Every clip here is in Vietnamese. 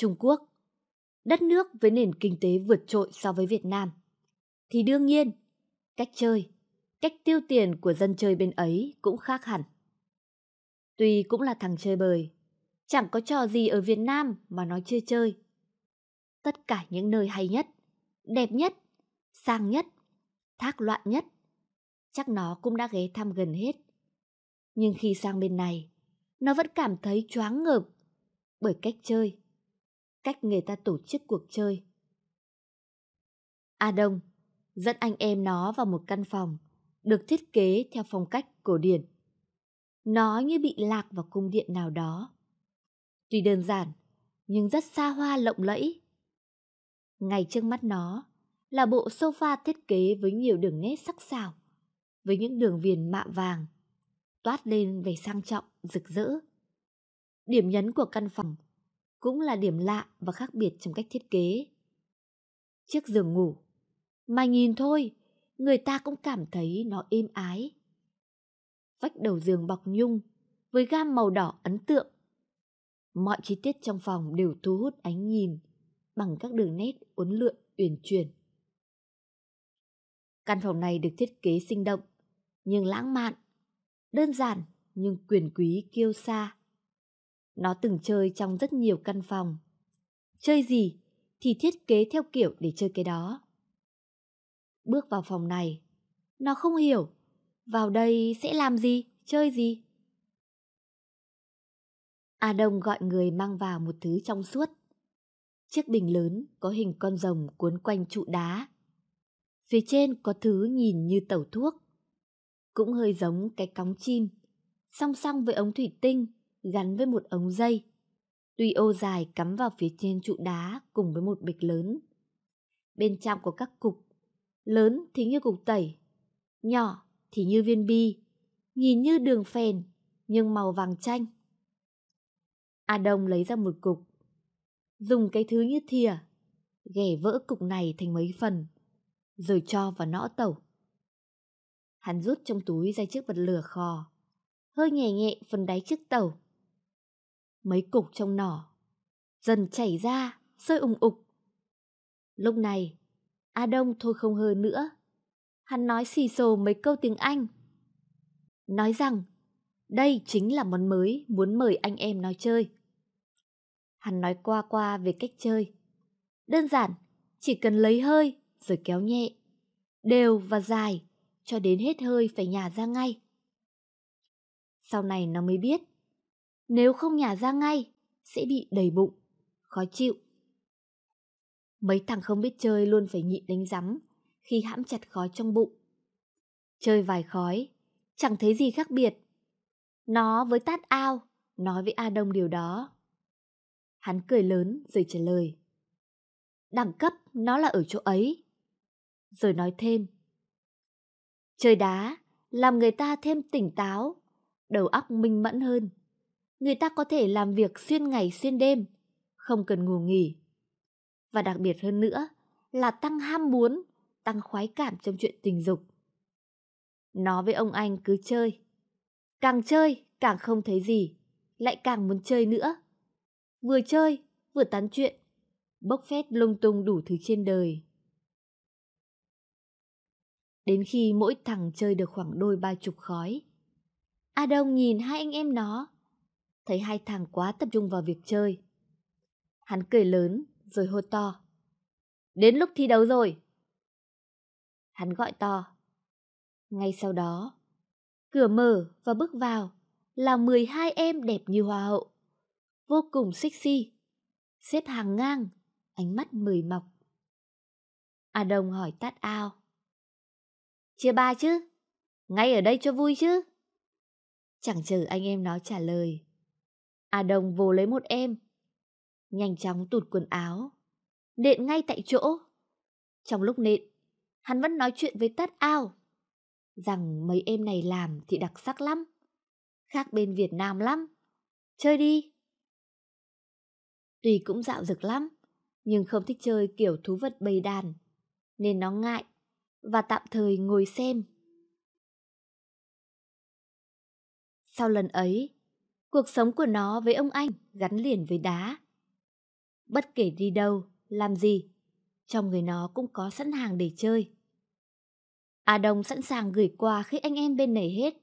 Trung Quốc, đất nước với nền kinh tế vượt trội so với Việt Nam, thì đương nhiên, cách chơi, cách tiêu tiền của dân chơi bên ấy cũng khác hẳn. Tuy cũng là thằng chơi bời, chẳng có trò gì ở Việt Nam mà nó chưa chơi. Tất cả những nơi hay nhất, đẹp nhất, sang nhất, thác loạn nhất, chắc nó cũng đã ghé thăm gần hết. Nhưng khi sang bên này, nó vẫn cảm thấy choáng ngợp bởi cách chơi, cách người ta tổ chức cuộc chơi. A Đông dẫn anh em nó vào một căn phòng được thiết kế theo phong cách cổ điển. Nó như bị lạc vào cung điện nào đó. Tuy đơn giản, nhưng rất xa hoa lộng lẫy. Ngay trước mắt nó là bộ sofa thiết kế với nhiều đường nét sắc sảo, với những đường viền mạ vàng, toát lên vẻ sang trọng, rực rỡ. Điểm nhấn của căn phòng cũng là điểm lạ và khác biệt trong cách thiết kế. Chiếc giường ngủ. Mà nhìn thôi, người ta cũng cảm thấy nó êm ái. Vách đầu giường bọc nhung với gam màu đỏ ấn tượng. Mọi chi tiết trong phòng đều thu hút ánh nhìn bằng các đường nét uốn lượn uyển chuyển. Căn phòng này được thiết kế sinh động nhưng lãng mạn, đơn giản nhưng quyền quý kiêu sa. Nó từng chơi trong rất nhiều căn phòng. Chơi gì thì thiết kế theo kiểu để chơi cái đó. Bước vào phòng này, nó không hiểu. Vào đây sẽ làm gì, chơi gì? A à Đông gọi người mang vào một thứ trong suốt. Chiếc bình lớn có hình con rồng cuốn quanh trụ đá. Phía trên có thứ nhìn như tẩu thuốc. Cũng hơi giống cái cóng chim, song song với ống thủy tinh gắn với một ống dây. Tuy ô dài cắm vào phía trên trụ đá cùng với một bịch lớn. Bên trong có các cục, lớn thì như cục tẩy, nhỏ thì như viên bi, nhìn như đường phèn nhưng màu vàng chanh. A Đông lấy ra một cục, dùng cái thứ như thìa, ghẻ vỡ cục này thành mấy phần, rồi cho vào nõ tẩu. Hắn rút trong túi ra chiếc bật lửa khò, hơi nhẹ nhẹ phần đáy chiếc tẩu mấy cục trong nỏ, dần chảy ra, sôi ủng ục. Lúc này, A Đông thôi không hơ nữa. Hắn nói xì xồ mấy câu tiếng Anh. Nói rằng, đây chính là món mới muốn mời anh em nói chơi. Hắn nói qua qua về cách chơi. Đơn giản, chỉ cần lấy hơi rồi kéo nhẹ, đều và dài, cho đến hết hơi phải nhả ra ngay. Sau này nó mới biết, nếu không nhả ra ngay, sẽ bị đầy bụng, khó chịu. Mấy thằng không biết chơi luôn phải nhịn đánh rắm khi hãm chặt khói trong bụng. Chơi vài khói, chẳng thấy gì khác biệt. Nó với tát ao, nói với A Đông điều đó. Hắn cười lớn rồi trả lời. Đẳng cấp nó là ở chỗ ấy. Rồi nói thêm. Chơi đá làm người ta thêm tỉnh táo, đầu óc minh mẫn hơn người ta có thể làm việc xuyên ngày xuyên đêm, không cần ngủ nghỉ. Và đặc biệt hơn nữa là tăng ham muốn, tăng khoái cảm trong chuyện tình dục. Nó với ông anh cứ chơi. Càng chơi càng không thấy gì, lại càng muốn chơi nữa. Vừa chơi, vừa tán chuyện, bốc phét lung tung đủ thứ trên đời. Đến khi mỗi thằng chơi được khoảng đôi ba chục khói. A Đông nhìn hai anh em nó, thấy hai thằng quá tập trung vào việc chơi. Hắn cười lớn rồi hô to. Đến lúc thi đấu rồi. Hắn gọi to. Ngay sau đó, cửa mở và bước vào là 12 em đẹp như hoa hậu. Vô cùng sexy, xếp hàng ngang, ánh mắt mười mọc. A à Đông hỏi tát ao. Chia ba chứ, ngay ở đây cho vui chứ. Chẳng chờ anh em nó trả lời, A à đồng vô lấy một em. Nhanh chóng tụt quần áo. Nện ngay tại chỗ. Trong lúc nện, hắn vẫn nói chuyện với tát ao. Rằng mấy em này làm thì đặc sắc lắm. Khác bên Việt Nam lắm. Chơi đi. Tùy cũng dạo dực lắm, nhưng không thích chơi kiểu thú vật bầy đàn. Nên nó ngại và tạm thời ngồi xem. Sau lần ấy, Cuộc sống của nó với ông anh gắn liền với đá. Bất kể đi đâu, làm gì, trong người nó cũng có sẵn hàng để chơi. A à Đông sẵn sàng gửi quà khi anh em bên này hết.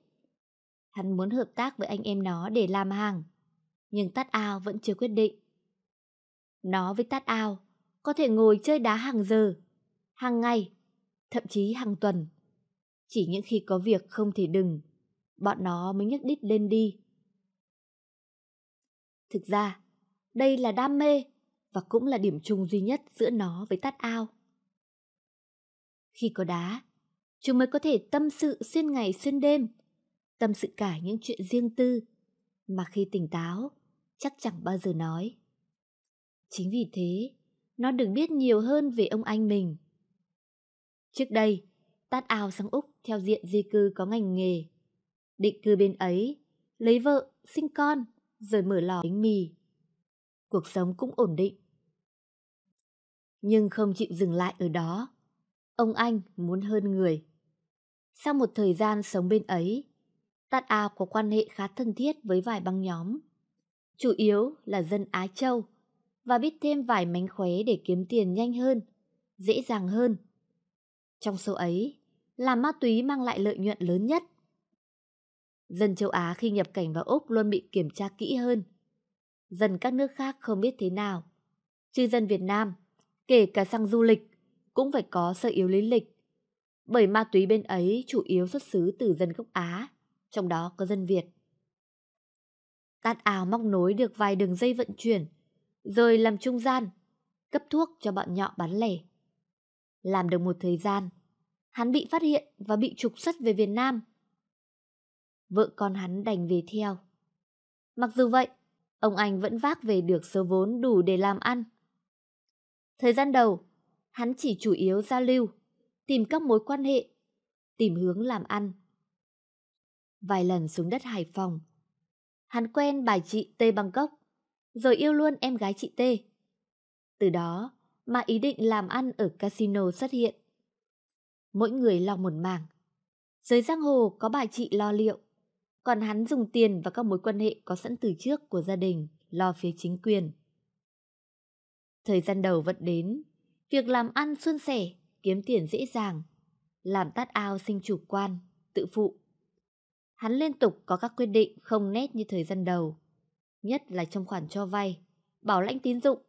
Hắn muốn hợp tác với anh em nó để làm hàng, nhưng Tát Ao vẫn chưa quyết định. Nó với Tát Ao có thể ngồi chơi đá hàng giờ, hàng ngày, thậm chí hàng tuần. Chỉ những khi có việc không thể đừng, bọn nó mới nhấc đít lên đi Thực ra, đây là đam mê và cũng là điểm chung duy nhất giữa nó với tát ao. Khi có đá, chúng mới có thể tâm sự xuyên ngày xuyên đêm, tâm sự cả những chuyện riêng tư mà khi tỉnh táo chắc chẳng bao giờ nói. Chính vì thế, nó được biết nhiều hơn về ông anh mình. Trước đây, Tát Ao sang Úc theo diện di cư có ngành nghề. Định cư bên ấy, lấy vợ, sinh con – rồi mở lò bánh mì. Cuộc sống cũng ổn định. Nhưng không chịu dừng lại ở đó. Ông anh muốn hơn người. Sau một thời gian sống bên ấy, Tát A có quan hệ khá thân thiết với vài băng nhóm. Chủ yếu là dân Á Châu và biết thêm vài mánh khóe để kiếm tiền nhanh hơn, dễ dàng hơn. Trong số ấy, làm ma túy mang lại lợi nhuận lớn nhất – Dân châu Á khi nhập cảnh vào Úc luôn bị kiểm tra kỹ hơn. Dân các nước khác không biết thế nào. Chứ dân Việt Nam, kể cả sang du lịch, cũng phải có sơ yếu lý lịch. Bởi ma túy bên ấy chủ yếu xuất xứ từ dân gốc Á, trong đó có dân Việt. Tát ảo móc nối được vài đường dây vận chuyển, rồi làm trung gian, cấp thuốc cho bọn nhọ bán lẻ. Làm được một thời gian, hắn bị phát hiện và bị trục xuất về Việt Nam vợ con hắn đành về theo. Mặc dù vậy, ông anh vẫn vác về được số vốn đủ để làm ăn. Thời gian đầu, hắn chỉ chủ yếu giao lưu, tìm các mối quan hệ, tìm hướng làm ăn. Vài lần xuống đất Hải Phòng, hắn quen bà chị Tê Bangkok, rồi yêu luôn em gái chị Tê. Từ đó mà ý định làm ăn ở casino xuất hiện. Mỗi người lo một mảng. Dưới giang hồ có bà chị lo liệu, còn hắn dùng tiền và các mối quan hệ có sẵn từ trước của gia đình lo phía chính quyền. Thời gian đầu vẫn đến, việc làm ăn suôn sẻ, kiếm tiền dễ dàng, làm tát ao sinh chủ quan, tự phụ. Hắn liên tục có các quyết định không nét như thời gian đầu, nhất là trong khoản cho vay, bảo lãnh tín dụng.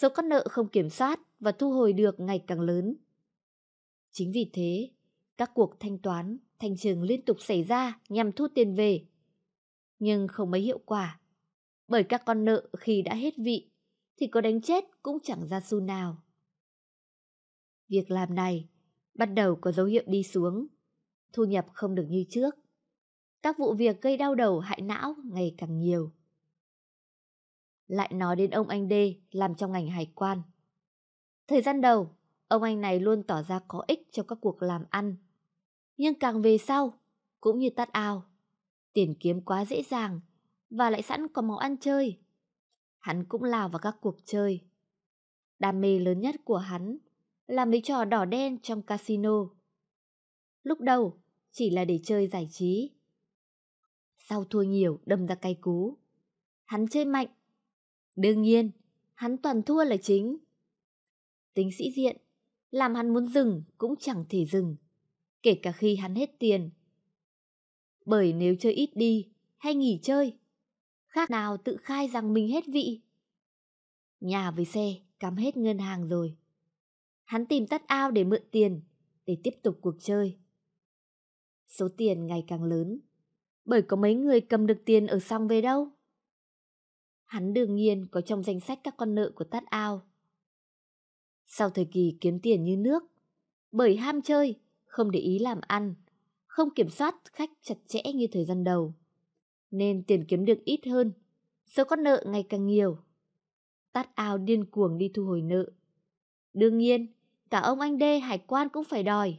Số các nợ không kiểm soát và thu hồi được ngày càng lớn. Chính vì thế, các cuộc thanh toán, thanh trừng liên tục xảy ra nhằm thu tiền về. Nhưng không mấy hiệu quả. Bởi các con nợ khi đã hết vị, thì có đánh chết cũng chẳng ra xu nào. Việc làm này bắt đầu có dấu hiệu đi xuống, thu nhập không được như trước. Các vụ việc gây đau đầu hại não ngày càng nhiều. Lại nói đến ông anh D làm trong ngành hải quan. Thời gian đầu, ông anh này luôn tỏ ra có ích cho các cuộc làm ăn nhưng càng về sau, cũng như tắt ao, tiền kiếm quá dễ dàng và lại sẵn có máu ăn chơi. Hắn cũng lao vào các cuộc chơi. Đam mê lớn nhất của hắn là mấy trò đỏ đen trong casino. Lúc đầu chỉ là để chơi giải trí. Sau thua nhiều đâm ra cay cú. Hắn chơi mạnh. Đương nhiên, hắn toàn thua là chính. Tính sĩ diện, làm hắn muốn dừng cũng chẳng thể dừng kể cả khi hắn hết tiền. Bởi nếu chơi ít đi hay nghỉ chơi, khác nào tự khai rằng mình hết vị. Nhà với xe cắm hết ngân hàng rồi. Hắn tìm tắt ao để mượn tiền, để tiếp tục cuộc chơi. Số tiền ngày càng lớn, bởi có mấy người cầm được tiền ở xong về đâu. Hắn đương nhiên có trong danh sách các con nợ của tát ao. Sau thời kỳ kiếm tiền như nước, bởi ham chơi, không để ý làm ăn, không kiểm soát khách chặt chẽ như thời gian đầu. Nên tiền kiếm được ít hơn, số con nợ ngày càng nhiều. tắt ao điên cuồng đi thu hồi nợ. Đương nhiên, cả ông anh đê hải quan cũng phải đòi.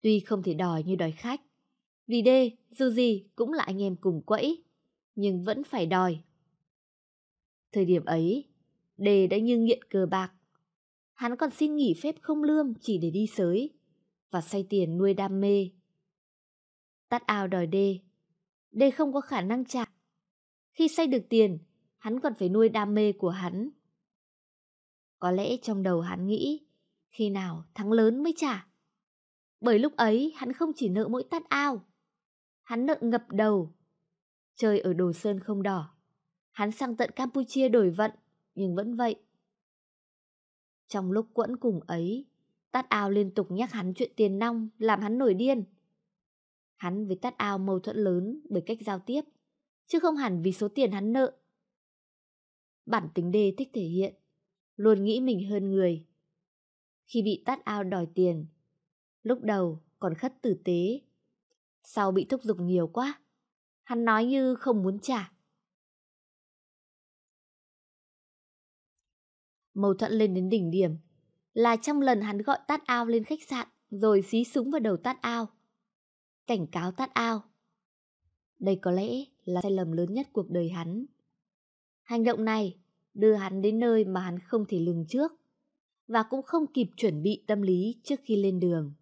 Tuy không thể đòi như đòi khách, vì đê dù gì cũng là anh em cùng quẫy, nhưng vẫn phải đòi. Thời điểm ấy, đê đã như nghiện cờ bạc, hắn còn xin nghỉ phép không lương chỉ để đi sới và xoay tiền nuôi đam mê. Tắt ao đòi đê. Đê không có khả năng trả. Khi xoay được tiền, hắn còn phải nuôi đam mê của hắn. Có lẽ trong đầu hắn nghĩ, khi nào thắng lớn mới trả. Bởi lúc ấy hắn không chỉ nợ mỗi tát ao, hắn nợ ngập đầu. Chơi ở Đồ Sơn không đỏ, hắn sang tận Campuchia đổi vận, nhưng vẫn vậy, trong lúc quẫn cùng ấy, Tát Ao liên tục nhắc hắn chuyện tiền nong làm hắn nổi điên. Hắn với Tát Ao mâu thuẫn lớn bởi cách giao tiếp, chứ không hẳn vì số tiền hắn nợ. Bản tính đê thích thể hiện, luôn nghĩ mình hơn người. Khi bị Tát Ao đòi tiền, lúc đầu còn khất tử tế, sau bị thúc giục nhiều quá, hắn nói như không muốn trả. Mâu thuẫn lên đến đỉnh điểm. Là trăm lần hắn gọi tát ao lên khách sạn, rồi xí súng vào đầu tát ao. Cảnh cáo tát ao. Đây có lẽ là sai lầm lớn nhất cuộc đời hắn. Hành động này đưa hắn đến nơi mà hắn không thể lường trước và cũng không kịp chuẩn bị tâm lý trước khi lên đường.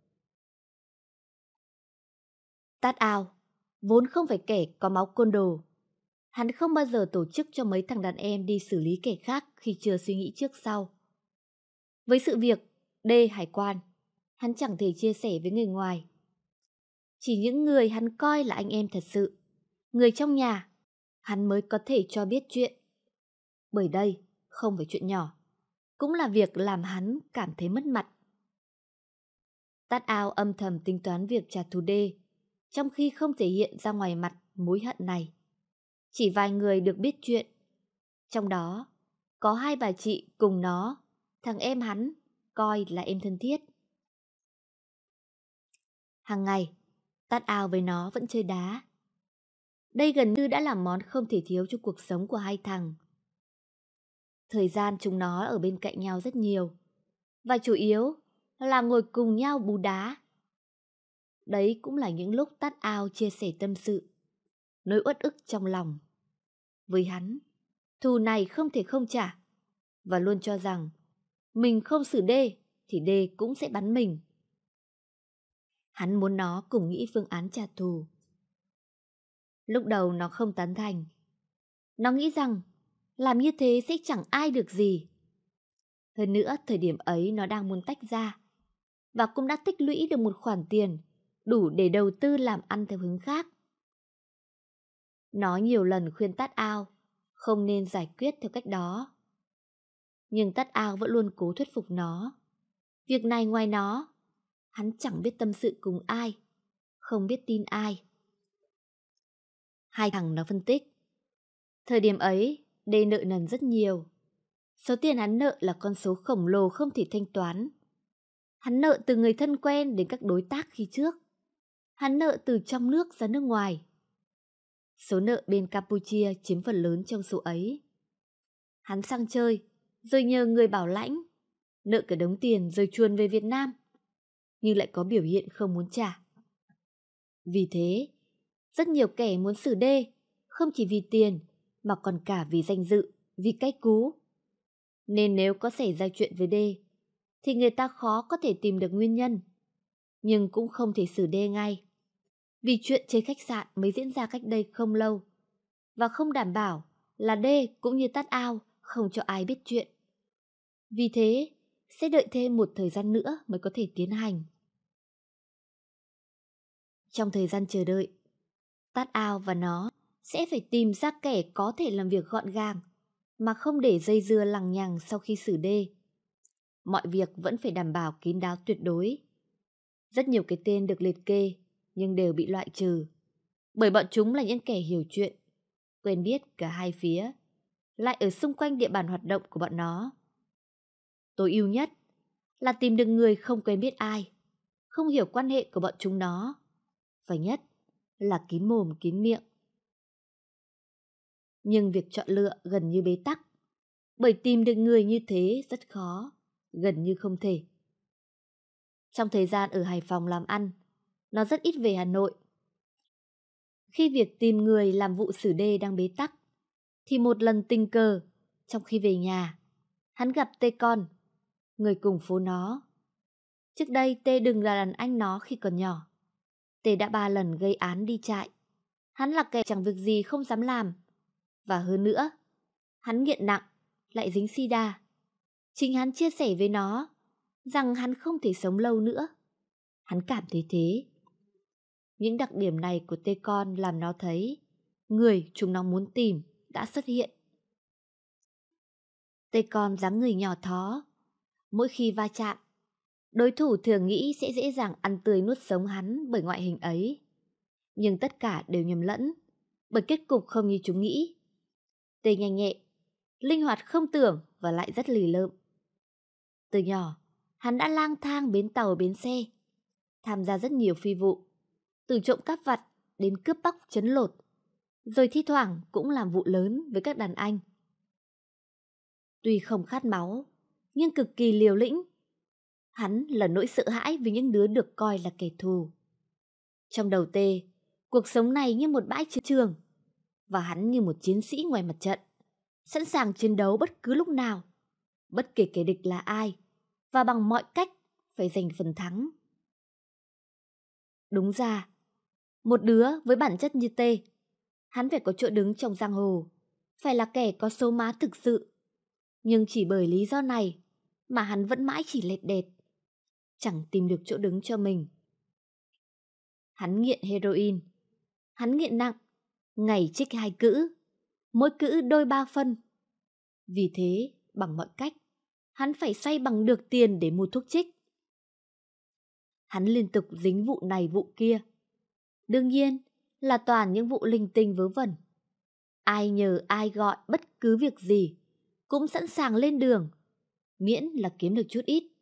Tát ao, vốn không phải kẻ có máu côn đồ, Hắn không bao giờ tổ chức cho mấy thằng đàn em đi xử lý kẻ khác khi chưa suy nghĩ trước sau. Với sự việc, D hải quan, hắn chẳng thể chia sẻ với người ngoài. Chỉ những người hắn coi là anh em thật sự, người trong nhà, hắn mới có thể cho biết chuyện. Bởi đây, không phải chuyện nhỏ, cũng là việc làm hắn cảm thấy mất mặt. Tát ao âm thầm tính toán việc trả thù D, trong khi không thể hiện ra ngoài mặt mối hận này chỉ vài người được biết chuyện. Trong đó, có hai bà chị cùng nó, thằng em hắn, coi là em thân thiết. Hàng ngày, tát ao với nó vẫn chơi đá. Đây gần như đã là món không thể thiếu cho cuộc sống của hai thằng. Thời gian chúng nó ở bên cạnh nhau rất nhiều, và chủ yếu là ngồi cùng nhau bù đá. Đấy cũng là những lúc tát ao chia sẻ tâm sự, nỗi uất ức trong lòng. Với hắn, thù này không thể không trả. Và luôn cho rằng, mình không xử đê thì đê cũng sẽ bắn mình. Hắn muốn nó cùng nghĩ phương án trả thù. Lúc đầu nó không tán thành. Nó nghĩ rằng làm như thế sẽ chẳng ai được gì. Hơn nữa, thời điểm ấy nó đang muốn tách ra và cũng đã tích lũy được một khoản tiền đủ để đầu tư làm ăn theo hướng khác. Nó nhiều lần khuyên Tát Ao không nên giải quyết theo cách đó. Nhưng Tát Ao vẫn luôn cố thuyết phục nó. Việc này ngoài nó, hắn chẳng biết tâm sự cùng ai, không biết tin ai. Hai thằng nó phân tích. Thời điểm ấy, Đê nợ nần rất nhiều. Số tiền hắn nợ là con số khổng lồ không thể thanh toán. Hắn nợ từ người thân quen đến các đối tác khi trước. Hắn nợ từ trong nước ra nước ngoài. Số nợ bên Campuchia chiếm phần lớn trong số ấy. Hắn sang chơi, rồi nhờ người bảo lãnh, nợ cả đống tiền rồi chuồn về Việt Nam, nhưng lại có biểu hiện không muốn trả. Vì thế, rất nhiều kẻ muốn xử đê, không chỉ vì tiền, mà còn cả vì danh dự, vì cách cú. Nên nếu có xảy ra chuyện với đê, thì người ta khó có thể tìm được nguyên nhân, nhưng cũng không thể xử đê ngay vì chuyện trên khách sạn mới diễn ra cách đây không lâu. Và không đảm bảo là D cũng như Tát Ao không cho ai biết chuyện. Vì thế, sẽ đợi thêm một thời gian nữa mới có thể tiến hành. Trong thời gian chờ đợi, Tát Ao và nó sẽ phải tìm ra kẻ có thể làm việc gọn gàng mà không để dây dưa lằng nhằng sau khi xử đê. Mọi việc vẫn phải đảm bảo kín đáo tuyệt đối. Rất nhiều cái tên được liệt kê nhưng đều bị loại trừ. Bởi bọn chúng là những kẻ hiểu chuyện, quen biết cả hai phía, lại ở xung quanh địa bàn hoạt động của bọn nó. Tôi yêu nhất là tìm được người không quen biết ai, không hiểu quan hệ của bọn chúng nó. Và nhất là kín mồm kín miệng. Nhưng việc chọn lựa gần như bế tắc, bởi tìm được người như thế rất khó, gần như không thể. Trong thời gian ở Hải Phòng làm ăn, nó rất ít về Hà Nội. Khi việc tìm người làm vụ xử đê đang bế tắc, thì một lần tình cờ, trong khi về nhà, hắn gặp Tê Con, người cùng phố nó. Trước đây Tê đừng là đàn anh nó khi còn nhỏ. Tê đã ba lần gây án đi trại. Hắn là kẻ chẳng việc gì không dám làm. Và hơn nữa, hắn nghiện nặng, lại dính sida. Chính hắn chia sẻ với nó rằng hắn không thể sống lâu nữa. Hắn cảm thấy thế, những đặc điểm này của tê con làm nó thấy người chúng nó muốn tìm đã xuất hiện. Tê con dáng người nhỏ thó. Mỗi khi va chạm, đối thủ thường nghĩ sẽ dễ dàng ăn tươi nuốt sống hắn bởi ngoại hình ấy. Nhưng tất cả đều nhầm lẫn, bởi kết cục không như chúng nghĩ. Tê nhanh nhẹ, linh hoạt không tưởng và lại rất lì lợm. Từ nhỏ, hắn đã lang thang bến tàu bến xe, tham gia rất nhiều phi vụ, từ trộm cắp vặt đến cướp bóc chấn lột, rồi thi thoảng cũng làm vụ lớn với các đàn anh. Tuy không khát máu, nhưng cực kỳ liều lĩnh. Hắn là nỗi sợ hãi vì những đứa được coi là kẻ thù. Trong đầu tê, cuộc sống này như một bãi chiến trường, và hắn như một chiến sĩ ngoài mặt trận, sẵn sàng chiến đấu bất cứ lúc nào, bất kể kẻ địch là ai, và bằng mọi cách phải giành phần thắng. Đúng ra, một đứa với bản chất như tê. Hắn phải có chỗ đứng trong giang hồ. Phải là kẻ có số má thực sự. Nhưng chỉ bởi lý do này mà hắn vẫn mãi chỉ lẹt đẹt Chẳng tìm được chỗ đứng cho mình. Hắn nghiện heroin. Hắn nghiện nặng. Ngày trích hai cữ. Mỗi cữ đôi ba phân. Vì thế, bằng mọi cách, hắn phải xoay bằng được tiền để mua thuốc trích. Hắn liên tục dính vụ này vụ kia. Đương nhiên là toàn những vụ linh tinh vớ vẩn. Ai nhờ ai gọi bất cứ việc gì, cũng sẵn sàng lên đường, miễn là kiếm được chút ít.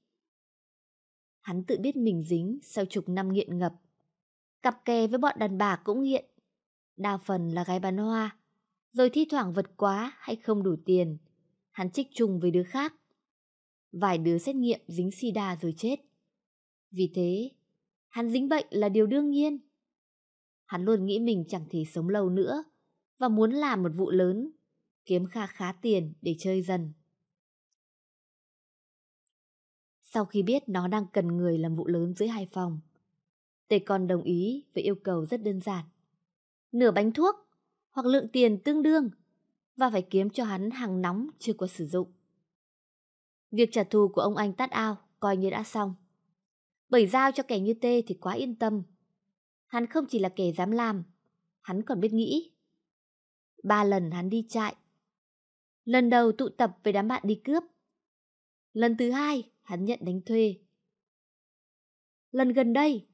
Hắn tự biết mình dính sau chục năm nghiện ngập. Cặp kè với bọn đàn bà cũng nghiện, đa phần là gái bán hoa, rồi thi thoảng vật quá hay không đủ tiền. Hắn trích chung với đứa khác. Vài đứa xét nghiệm dính si sida rồi chết. Vì thế, hắn dính bệnh là điều đương nhiên. Hắn luôn nghĩ mình chẳng thể sống lâu nữa và muốn làm một vụ lớn, kiếm kha khá tiền để chơi dần. Sau khi biết nó đang cần người làm vụ lớn dưới Hải Phòng, Tề còn đồng ý với yêu cầu rất đơn giản. Nửa bánh thuốc hoặc lượng tiền tương đương và phải kiếm cho hắn hàng nóng chưa qua sử dụng. Việc trả thù của ông anh tắt ao coi như đã xong. Bởi giao cho kẻ như tê thì quá yên tâm. Hắn không chỉ là kẻ dám làm, hắn còn biết nghĩ. Ba lần hắn đi trại. Lần đầu tụ tập với đám bạn đi cướp. Lần thứ hai, hắn nhận đánh thuê. Lần gần đây,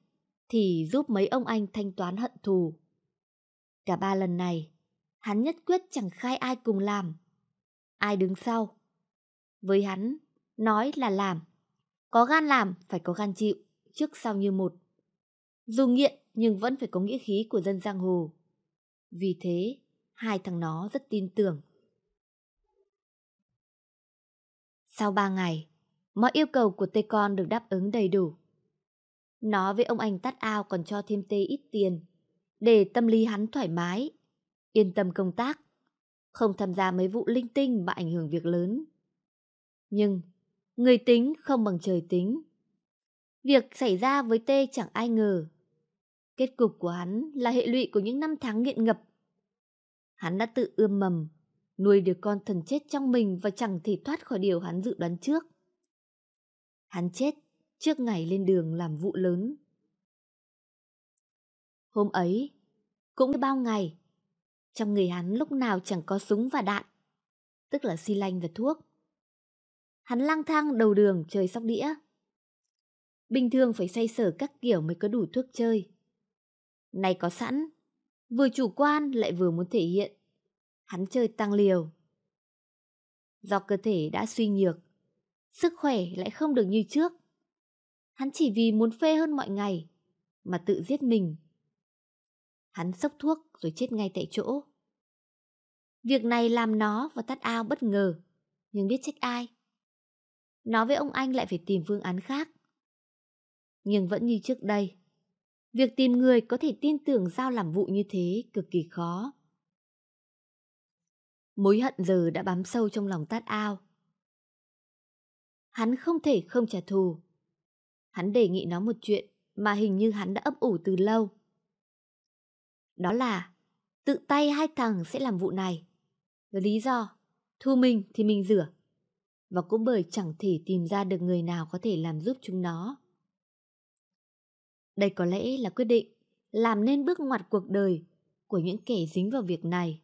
thì giúp mấy ông anh thanh toán hận thù. Cả ba lần này, hắn nhất quyết chẳng khai ai cùng làm, ai đứng sau. Với hắn, nói là làm, có gan làm phải có gan chịu, trước sau như một. Dù nghiện nhưng vẫn phải có nghĩa khí của dân giang hồ. Vì thế, hai thằng nó rất tin tưởng. Sau ba ngày, mọi yêu cầu của tê con được đáp ứng đầy đủ. Nó với ông anh tắt ao còn cho thêm tê ít tiền, để tâm lý hắn thoải mái, yên tâm công tác, không tham gia mấy vụ linh tinh mà ảnh hưởng việc lớn. Nhưng, người tính không bằng trời tính. Việc xảy ra với tê chẳng ai ngờ Kết cục của hắn là hệ lụy của những năm tháng nghiện ngập. Hắn đã tự ươm mầm, nuôi được con thần chết trong mình và chẳng thể thoát khỏi điều hắn dự đoán trước. Hắn chết trước ngày lên đường làm vụ lớn. Hôm ấy, cũng như bao ngày, trong người hắn lúc nào chẳng có súng và đạn, tức là xi lanh và thuốc. Hắn lang thang đầu đường chơi sóc đĩa. Bình thường phải say sở các kiểu mới có đủ thuốc chơi nay có sẵn, vừa chủ quan lại vừa muốn thể hiện. Hắn chơi tăng liều. Do cơ thể đã suy nhược, sức khỏe lại không được như trước. Hắn chỉ vì muốn phê hơn mọi ngày mà tự giết mình. Hắn sốc thuốc rồi chết ngay tại chỗ. Việc này làm nó và tắt ao bất ngờ, nhưng biết trách ai. Nó với ông anh lại phải tìm phương án khác. Nhưng vẫn như trước đây, Việc tìm người có thể tin tưởng giao làm vụ như thế cực kỳ khó. Mối hận giờ đã bám sâu trong lòng tát ao. Hắn không thể không trả thù. Hắn đề nghị nó một chuyện mà hình như hắn đã ấp ủ từ lâu. Đó là tự tay hai thằng sẽ làm vụ này. lý do, thu mình thì mình rửa. Và cũng bởi chẳng thể tìm ra được người nào có thể làm giúp chúng nó. Đây có lẽ là quyết định làm nên bước ngoặt cuộc đời của những kẻ dính vào việc này.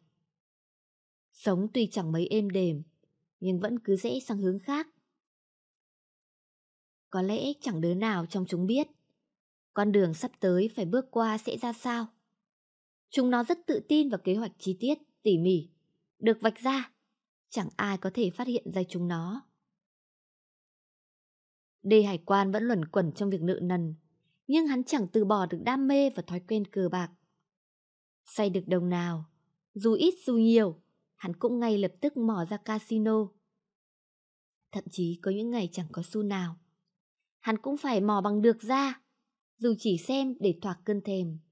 Sống tuy chẳng mấy êm đềm, nhưng vẫn cứ dễ sang hướng khác. Có lẽ chẳng đứa nào trong chúng biết con đường sắp tới phải bước qua sẽ ra sao. Chúng nó rất tự tin vào kế hoạch chi tiết, tỉ mỉ, được vạch ra, chẳng ai có thể phát hiện ra chúng nó. đề hải quan vẫn luẩn quẩn trong việc nợ nần, nhưng hắn chẳng từ bỏ được đam mê và thói quen cờ bạc. Xoay được đồng nào, dù ít dù nhiều, hắn cũng ngay lập tức mò ra casino. Thậm chí có những ngày chẳng có xu nào. Hắn cũng phải mò bằng được ra, dù chỉ xem để thỏa cơn thèm.